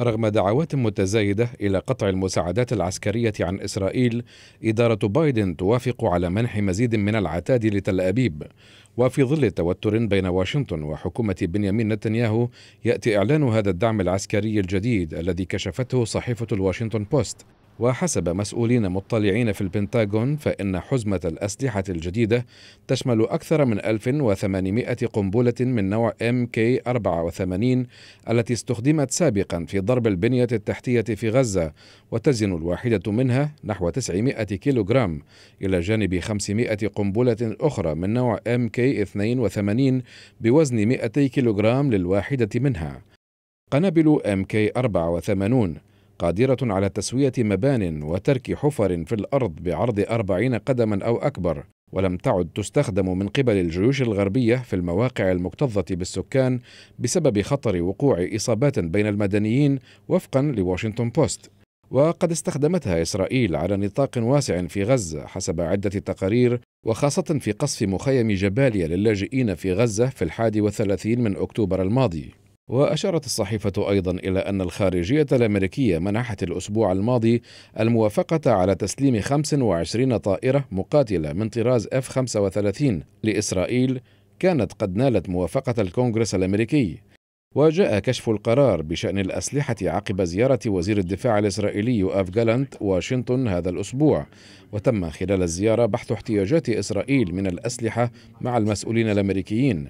رغم دعوات متزايدة إلى قطع المساعدات العسكرية عن إسرائيل إدارة بايدن توافق على منح مزيد من العتاد لتل أبيب وفي ظل توتر بين واشنطن وحكومة بنيامين نتنياهو يأتي إعلان هذا الدعم العسكري الجديد الذي كشفته صحيفة الواشنطن بوست وحسب مسؤولين مطلعين في البنتاغون فإن حزمة الأسلحة الجديدة تشمل أكثر من 1800 قنبلة من نوع MK84 التي استخدمت سابقا في ضرب البنية التحتية في غزة وتزن الواحدة منها نحو 900 كيلوغرام إلى جانب 500 قنبلة أخرى من نوع MK82 بوزن 200 كيلوغرام للواحدة منها قنابل MK84 قادرة على تسوية مبان وترك حفر في الأرض بعرض أربعين قدما أو أكبر ولم تعد تستخدم من قبل الجيوش الغربية في المواقع المكتظة بالسكان بسبب خطر وقوع إصابات بين المدنيين وفقا لواشنطن بوست وقد استخدمتها إسرائيل على نطاق واسع في غزة حسب عدة تقارير وخاصة في قصف مخيم جباليا للاجئين في غزة في الحادي والثلاثين من أكتوبر الماضي وأشارت الصحيفة أيضا إلى أن الخارجية الأمريكية منحت الأسبوع الماضي الموافقة على تسليم 25 طائرة مقاتلة من طراز F-35 لإسرائيل كانت قد نالت موافقة الكونغرس الأمريكي وجاء كشف القرار بشأن الأسلحة عقب زيارة وزير الدفاع الإسرائيلي أف جالانت واشنطن هذا الأسبوع وتم خلال الزيارة بحث احتياجات إسرائيل من الأسلحة مع المسؤولين الأمريكيين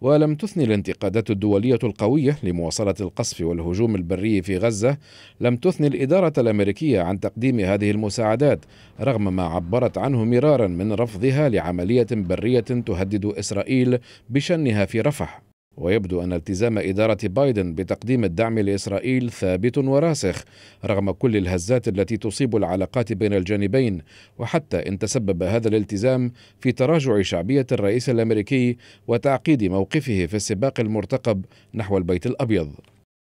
ولم تثني الانتقادات الدولية القوية لمواصلة القصف والهجوم البري في غزة لم تثني الإدارة الأمريكية عن تقديم هذه المساعدات رغم ما عبرت عنه مرارا من رفضها لعملية برية تهدد إسرائيل بشنها في رفح ويبدو أن التزام إدارة بايدن بتقديم الدعم لإسرائيل ثابت وراسخ رغم كل الهزات التي تصيب العلاقات بين الجانبين وحتى إن تسبب هذا الالتزام في تراجع شعبية الرئيس الأمريكي وتعقيد موقفه في السباق المرتقب نحو البيت الأبيض